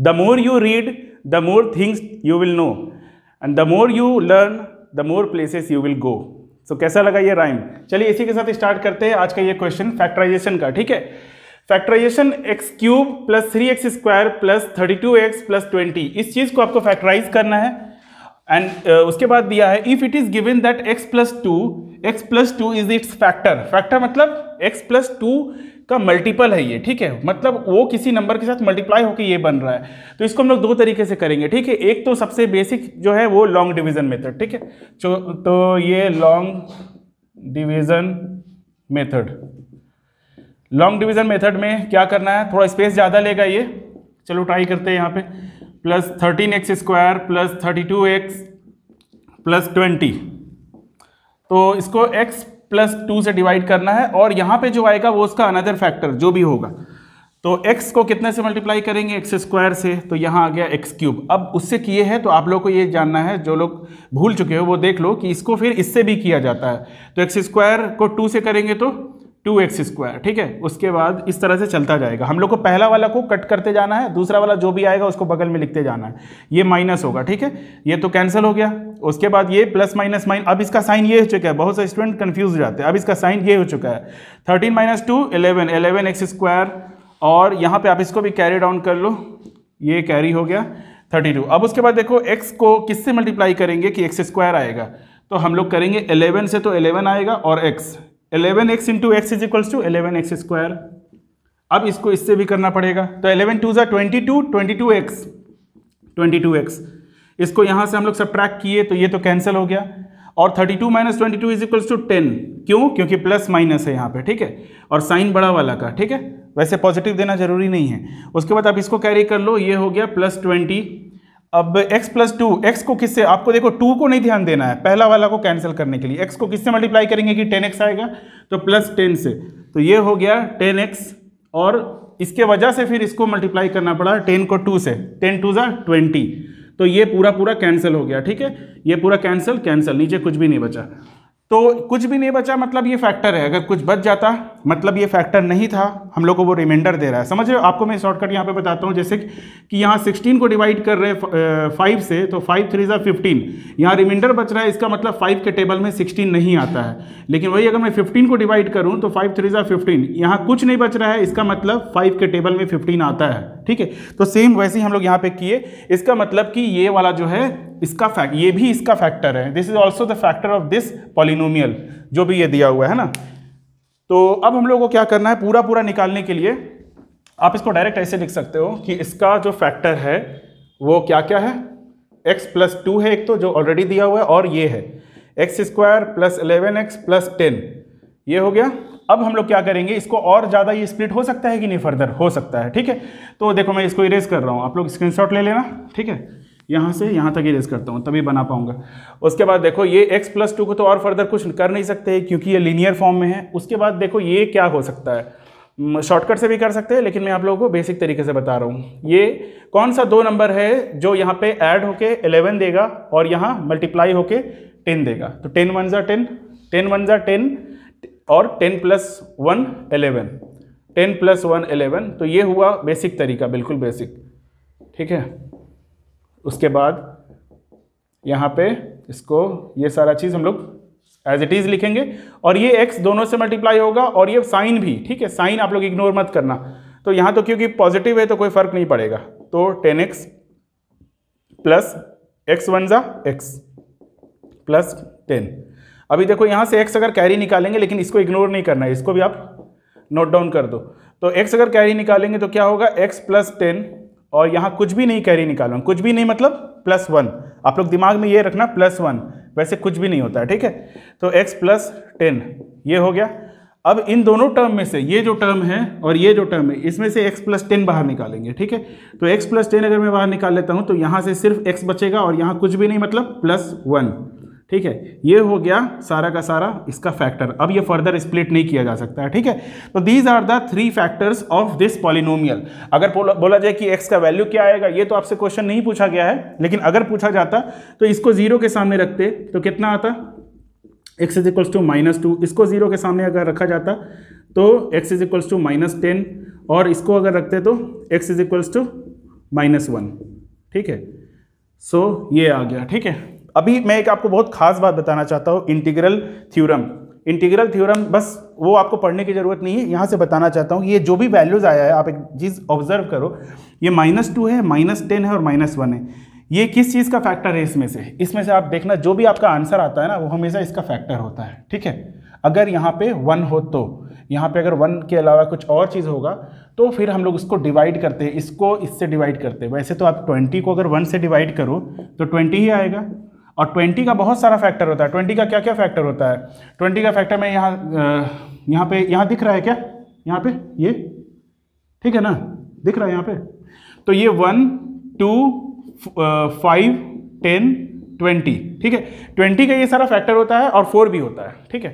the more you read the more things you will know and the more you learn the more places you will go so कैसा लगा ये rhyme चलिए इसी के साथ start करते हैं आज का ये क्वेश्चन फैक्ट्राइजेशन का ठीक है factorization x cube plus three x square plus thirty two x plus twenty इस चीज़ को आपको फैक्ट्राइज करना है एंड uh, उसके बाद दिया है if it is given that x plus two x plus two is its factor factor मतलब एक्स प्लस टू का मल्टीपल है ये ठीक है मतलब वो किसी नंबर के साथ मल्टीप्लाई होकर ये बन रहा है तो इसको हम लोग दो तरीके से करेंगे ठीक है एक तो सबसे बेसिक जो है वो लॉन्ग डिवीजन मेथड ठीक है तो ये long division method long division method में क्या करना है थोड़ा स्पेस ज़्यादा लेगा ये चलो ट्राई करते हैं यहाँ पे plus thirteen x square plus thirty two x plus twenty तो इसको एक्स प्लस टू से डिवाइड करना है और यहाँ पे जो आएगा वो उसका अनदर फैक्टर जो भी होगा तो x को कितने से मल्टीप्लाई करेंगे एक्स स्क्वायर से तो यहाँ आ गया एक्स क्यूब अब उससे किए हैं तो आप लोग को ये जानना है जो लोग भूल चुके हो वो देख लो कि इसको फिर इससे भी किया जाता है तो एक्स स्क्वायर को टू से करेंगे तो टू एक्स स्क्वायर ठीक है उसके बाद इस तरह से चलता जाएगा हम लोग को पहला वाला को कट करते जाना है दूसरा वाला जो भी आएगा उसको बगल में लिखते जाना है ये माइनस होगा ठीक है ये तो कैंसिल हो गया उसके बाद ये प्लस माइनस माइन अब इसका साइन ये हो चुका है बहुत से स्टूडेंट कन्फ्यूज जाते हैं अब इसका साइन ये हो चुका है thirteen minus two eleven eleven x square और यहाँ पर आप इसको भी कैरी डाउन कर लो ये कैरी हो गया थर्टी टू अब उसके बाद देखो एक्स को किससे मल्टीप्लाई करेंगे कि एक्स स्क्वायर आएगा तो हम लोग करेंगे 11 से तो 11 आएगा और x eleven x into x is equals to eleven x square अब इसको इससे भी करना पड़ेगा तो एलेवन टू जो twenty two twenty two x twenty two x इसको यहाँ से हम लोग सब ट्रैक किए तो ये तो कैंसिल हो गया और thirty two minus twenty two is equals to ten क्यों क्योंकि प्लस माइनस है यहाँ पे ठीक है और साइन बड़ा वाला का ठीक है वैसे पॉजिटिव देना जरूरी नहीं है उसके बाद आप इसको कैरी कर लो ये हो गया प्लस ट्वेंटी अब x प्लस टू एक्स को किससे आपको देखो टू को नहीं ध्यान देना है पहला वाला को कैंसिल करने के लिए x को किससे मल्टीप्लाई करेंगे कि टेन एक्स आएगा तो प्लस टेन से तो ये हो गया टेन एक्स और इसके वजह से फिर इसको मल्टीप्लाई करना पड़ा टेन को टू से टेन टू ज़ा ट्वेंटी तो ये पूरा पूरा कैंसिल हो गया ठीक है ये पूरा कैंसिल कैंसिल नीचे कुछ भी नहीं बचा तो कुछ भी नहीं बचा मतलब ये फैक्टर है अगर कुछ बच जाता मतलब ये फैक्टर नहीं था हम लोग को वो रिमाइंडर दे रहा है समझ रहे हो आपको मैं शॉर्टकट यहाँ पे बताता हूँ जैसे कि यहाँ 16 को डिवाइड कर रहे फाइव से तो फाइव थ्री ज़ा फिफ्टीन यहाँ रिमाइंडर बच रहा है इसका मतलब फाइव के टेबल में सिक्सटीन नहीं आता है लेकिन वही अगर मैं फिफ्टीन को डिवाइड करूँ तो फाइव थ्री ज़ा फिफ्टीन यहाँ कुछ नहीं बच रहा है इसका मतलब फाइव के टेबल में फिफ्टीन आता है ठीक है तो सेम वैसे ही हम लोग यहाँ पे किए इसका मतलब कि ये वाला जो है इसका फैक्ट ये भी इसका फैक्टर है this is also the factor of this polynomial जो भी ये दिया हुआ है ना तो अब हम लोगों को क्या करना है पूरा पूरा निकालने के लिए आप इसको डायरेक्ट ऐसे लिख सकते हो कि इसका जो फैक्टर है वो क्या क्या है एक्स प्लस टू है एक तो जो ऑलरेडी दिया हुआ है और ये है x square plus eleven x plus ten ये हो गया अब हम लोग क्या करेंगे इसको और ज़्यादा ये स्प्लिट हो सकता है कि नहीं फर्दर हो सकता है ठीक है तो देखो मैं इसको इरेज कर रहा हूँ आप लोग स्क्रीनशॉट ले लेना ठीक है यहाँ से यहाँ तक इरेज करता हूँ तभी बना पाऊँगा उसके बाद देखो ये x प्लस टू को तो और फर्दर कुछ कर नहीं सकते क्योंकि ये लीनियर फॉर्म में है उसके बाद देखो ये क्या हो सकता है शॉर्टकट से भी कर सकते हैं लेकिन मैं आप लोगों को बेसिक तरीके से बता रहा हूँ ये कौन सा दो नंबर है जो यहाँ पे ऐड होके 11 देगा और यहाँ मल्टीप्लाई होके 10 देगा तो 10 वन ज़ा टेन टेन वन ज़ा टेन और 10 plus one eleven ten plus one eleven तो ये हुआ बेसिक तरीका बिल्कुल बेसिक ठीक है उसके बाद यहाँ पे इसको ये सारा चीज़ हम लोग एज इट इज़ लिखेंगे और ये एक्स दोनों से मल्टीप्लाई होगा और ये साइन भी ठीक है साइन आप लोग इग्नोर मत करना तो यहाँ तो क्योंकि पॉजिटिव है तो कोई फर्क नहीं पड़ेगा तो ten x plus x one ज़ा एक्स प्लस टेन अभी देखो यहाँ से एक्स अगर कैरी निकालेंगे लेकिन इसको इग्नोर नहीं करना है इसको भी आप नोट डाउन कर दो तो एक्स अगर कैरी निकालेंगे तो क्या होगा एक्स प्लस टेन और यहाँ कुछ भी नहीं कैरी निकालूँ कुछ भी नहीं मतलब प्लस वन आप लोग दिमाग में ये रखना प्लस वन वैसे कुछ भी नहीं होता है ठीक है तो एक्स प्लस टेन ये हो गया अब इन दोनों टर्म में से ये जो टर्म है और ये जो टर्म है इसमें से x प्लस टेन बाहर निकालेंगे ठीक है तो x प्लस टेन अगर मैं बाहर निकाल लेता हूँ तो यहाँ से सिर्फ x बचेगा और यहाँ कुछ भी नहीं मतलब प्लस वन ठीक है ये हो गया सारा का सारा इसका फैक्टर अब ये फर्दर स्प्लिट नहीं किया जा सकता है ठीक है तो these are the three factors of this polynomial अगर बोला जाए कि एक्स का वैल्यू क्या आएगा ये तो आपसे क्वेश्चन नहीं पूछा गया है लेकिन अगर पूछा जाता तो इसको जीरो के सामने रखते तो कितना आता x is equals to minus two इसको जीरो के सामने अगर रखा जाता तो x is equals to minus ten और इसको अगर रखते तो x is equals to minus one ठीक है सो so, ये आ गया ठीक है अभी मैं एक आपको बहुत खास बात बताना चाहता हूँ इंटीग्रल थ्योरम इंटीग्रल थ्योरम बस वो आपको पढ़ने की ज़रूरत नहीं है यहाँ से बताना चाहता हूँ ये जो भी वैल्यूज़ आया है आप एक चीज़ ऑब्जर्व करो ये माइनस टू है माइनस टेन है और माइनस वन है ये किस चीज़ का फैक्टर है इसमें से इसमें से आप देखना जो भी आपका आंसर आता है ना वो हमेशा इसका फैक्टर होता है ठीक है अगर यहाँ पे वन हो तो यहाँ पे अगर वन के अलावा कुछ और चीज़ होगा तो फिर हम लोग उसको डिवाइड करते हैं इसको इससे डिवाइड करते हैं वैसे तो आप ट्वेंटी को अगर वन से डिवाइड करो तो ट्वेंटी ही आएगा और ट्वेंटी का बहुत सारा फैक्टर होता है ट्वेंटी का क्या क्या फैक्टर होता है ट्वेंटी का फैक्टर मैं यहाँ यहाँ पे यहाँ दिख रहा है क्या यहाँ पे ये ठीक है ना दिख रहा है यहाँ पे तो ये one two five ten twenty ठीक है ट्वेंटी का ये सारा फैक्टर होता है और फोर भी होता है ठीक है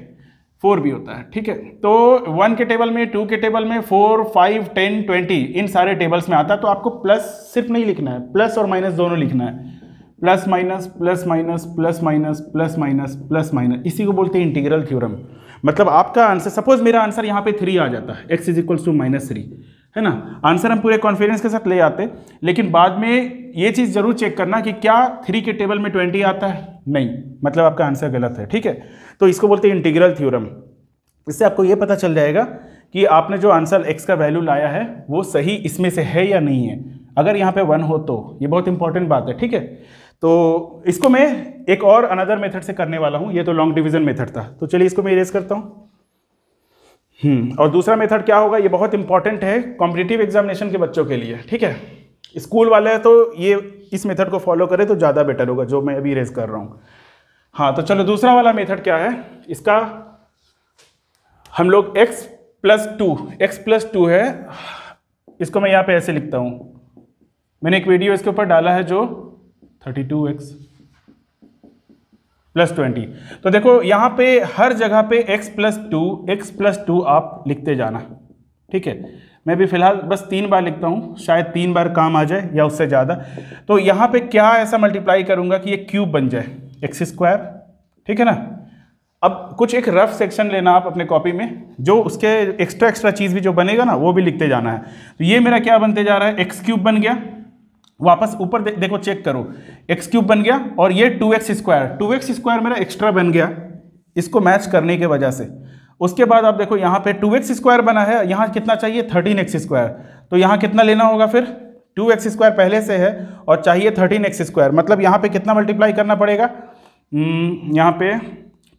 फोर भी होता है ठीक है तो वन के टेबल में टू के टेबल में फोर फाइव टेन ट्वेंटी इन सारे टेबल्स में आता है तो आपको प्लस सिर्फ नहीं लिखना है प्लस और माइनस दोनों लिखना है plus minus plus minus plus minus plus minus plus minus इसी को बोलते हैं इंटीग्रल थ्योरम मतलब आपका आंसर सपोज मेरा आंसर यहाँ पे थ्री आ जाता है x is equals to minus three है ना आंसर हम पूरे कॉन्फिडेंस के साथ ले आते लेकिन बाद में ये चीज़ ज़रूर चेक करना कि क्या थ्री के टेबल में ट्वेंटी आता है नहीं मतलब आपका आंसर गलत है ठीक है तो इसको बोलते हैं इंटीग्रल थ्योरम इससे आपको ये पता चल जाएगा कि आपने जो आंसर एक्स का वैल्यू लाया है वो सही इसमें से है या नहीं है अगर यहाँ पे वन हो तो ये बहुत इंपॉर्टेंट बात है ठीक है तो इसको मैं एक और अनदर मेथड से करने वाला हूँ ये तो लॉन्ग डिविजन मेथड था तो चलिए इसको मैं इरेज करता हूँ हम्म, और दूसरा मेथड क्या होगा ये बहुत इंपॉर्टेंट है कॉम्पिटिटिव एग्जामिनेशन के बच्चों के लिए ठीक है स्कूल वाले तो ये इस मेथड को फॉलो करें तो ज़्यादा बेटर होगा जो मैं अभी इरेज कर रहा हूँ हाँ तो चलो दूसरा वाला मेथड क्या है इसका हम लोग x plus two x plus two है इसको मैं यहाँ पे ऐसे लिखता हूँ मैंने एक वीडियो इसके ऊपर डाला है जो thirty two x plus twenty तो देखो यहाँ पे हर जगह पे x plus two x plus two आप लिखते जाना ठीक है मैं भी फिलहाल बस तीन बार लिखता हूँ शायद तीन बार काम आ जाए या उससे ज़्यादा तो यहाँ पे क्या ऐसा मल्टीप्लाई करूँगा कि ये क्यूब बन जाए एक्स स्क्वायर ठीक है ना अब कुछ एक रफ सेक्शन लेना आप अपने कॉपी में जो उसके एक्स्ट्रा एक्स्ट्रा चीज़ भी जो बनेगा ना वो भी लिखते जाना है तो ये मेरा क्या बनते जा रहा है एक्स क्यूब बन गया वापस ऊपर दे, देखो चेक करो एक्स क्यूब बन गया और ये two x square two x square मेरा एक्स्ट्रा बन गया इसको मैच करने के वजह से उसके बाद आप देखो यहाँ पे टू एक्स स्क्वायर बना है यहाँ कितना चाहिए थर्टीन एक्स स्क्वायर तो यहाँ कितना लेना होगा फिर टू एक्स स्क्वायर पहले से है और चाहिए थर्टीन एक्स स्क्वायर मतलब यहाँ पर कितना मल्टीप्लाई करना पड़ेगा हम्म, यहाँ पे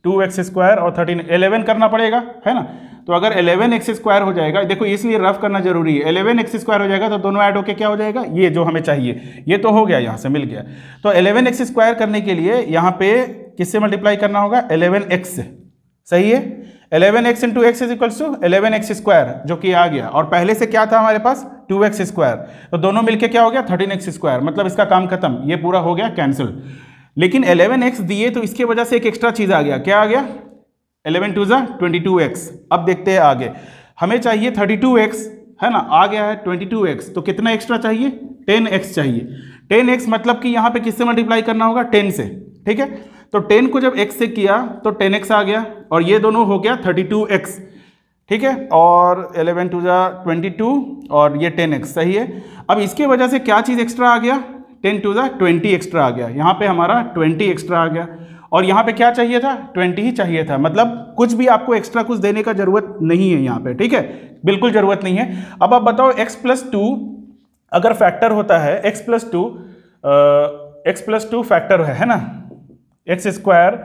टू एक्स स्क्वायर और थर्टीन एलेवन करना पड़ेगा है ना तो अगर एलेवन एक्स स्क्वायर हो जाएगा देखो इसलिए रफ करना जरूरी है एलेवन एक्स स्क्वायर हो जाएगा तो दोनों ऐड होकर क्या हो जाएगा ये जो हमें चाहिए ये तो हो गया यहाँ से मिल गया तो एलेवन एक्स स्क्वायर करने के लिए यहाँ पे किससे मल्टीप्लाई करना होगा एलेवन एक्स से सही है eleven x into x is equals to eleven x square जो कि आ गया और पहले से क्या था हमारे पास टू एक्स स्क्वायर तो दोनों मिलकर क्या हो गया थर्टीन एक्स स्क्वायर मतलब इसका काम खत्म ये पूरा हो गया कैंसिल लेकिन एलेवन एक्स दिए तो इसके वजह से एक एक्स्ट्रा चीज़ आ गया क्या आ गया इलेवन टू ज़ा ट्वेंटी टू एक्स अब देखते हैं आगे हमें चाहिए थर्टी टू एक्स है ना आ गया है ट्वेंटी टू एक्स तो कितना एक्स्ट्रा चाहिए टेन एक्स चाहिए टेन एक्स मतलब कि यहाँ पे किससे मल्टीप्लाई करना होगा टेन से ठीक है तो टेन को जब एक्स से किया तो टेन एक्स आ गया और ये दोनों हो गया थर्टी टू एक्स ठीक है और एलेवन टू ज़ा ट्वेंटी टू और ये टेन एक्स सही है अब इसके वजह से क्या चीज़ एक्स्ट्रा आ गया टेन टू ज़ा ट्वेंटी एक्स्ट्रा आ गया यहाँ पे हमारा ट्वेंटी एक्स्ट्रा आ गया और यहाँ पे क्या चाहिए था ट्वेंटी ही चाहिए था मतलब कुछ भी आपको एक्स्ट्रा कुछ देने का जरूरत नहीं है यहाँ पे ठीक है बिल्कुल जरूरत नहीं है अब आप बताओ एक्स प्लस टू अगर फैक्टर होता है x plus two x plus two factor है, है ना एक्स स्क्वायर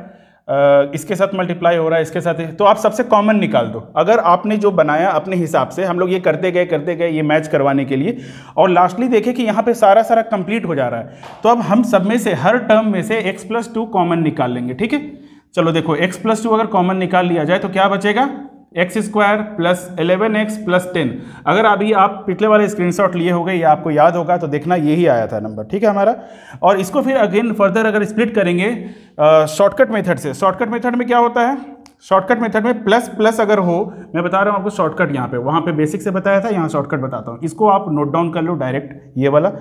इसके साथ मल्टीप्लाई हो रहा है इसके साथ तो आप सबसे कॉमन निकाल दो अगर आपने जो बनाया अपने हिसाब से हम लोग ये करते गए करते गए ये मैच करवाने के लिए और लास्टली देखें कि यहाँ पे सारा सारा कंप्लीट हो जा रहा है तो अब हम सब में से हर टर्म में से एक्स प्लस टू कॉमन निकाल लेंगे ठीक है चलो देखो एक्स प्लस टू अगर कॉमन निकाल लिया जाए तो क्या बचेगा x square plus eleven x plus ten अगर अभी आप पिछले वाले स्क्रीनशॉट लिए होंगे या आपको याद होगा तो देखना यही आया था नंबर ठीक है हमारा और इसको फिर अगेन फर्दर अगर स्प्लिट करेंगे शॉर्टकट मेथड से शॉर्टकट मेथड में क्या होता है शॉर्टकट मेथड में प्लस प्लस अगर हो मैं बता रहा हूँ आपको शॉर्टकट यहाँ पे वहाँ पे बेसिक से बताया था यहाँ शॉर्टकट बताता हूँ इसको आप नोट डाउन कर लो डायरेक्ट ये वाला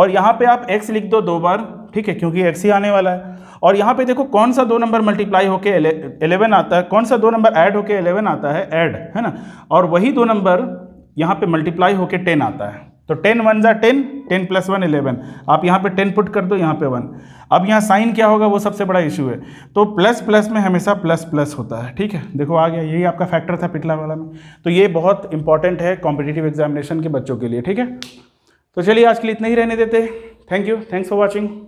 और यहाँ पे आप एक्स लिख दो दो बार ठीक है क्योंकि एक्स ही आने वाला है और यहाँ पे देखो कौन सा दो नंबर मल्टीप्लाई होकर एलेवन आता है कौन सा दो नंबर ऐड होकर एलेवन आता है एड है ना और वही दो नंबर यहाँ पर मल्टीप्लाई होकर टेन आता है तो टेन वन ज़ा ten ten plus one eleven आप यहाँ पे टेन पुट कर दो यहाँ पे वन अब यहाँ साइन क्या होगा वो सबसे बड़ा इशू है तो प्लस प्लस में हमेशा प्लस प्लस होता है ठीक है देखो आ गया यही आपका फैक्टर था पिछला वाला में तो ये बहुत इंपॉर्टेंट है कॉम्पिटेटिव एग्जामिनेशन के बच्चों के लिए ठीक है तो चलिए आज के लिए इतना ही रहने देते thank you thanks for watching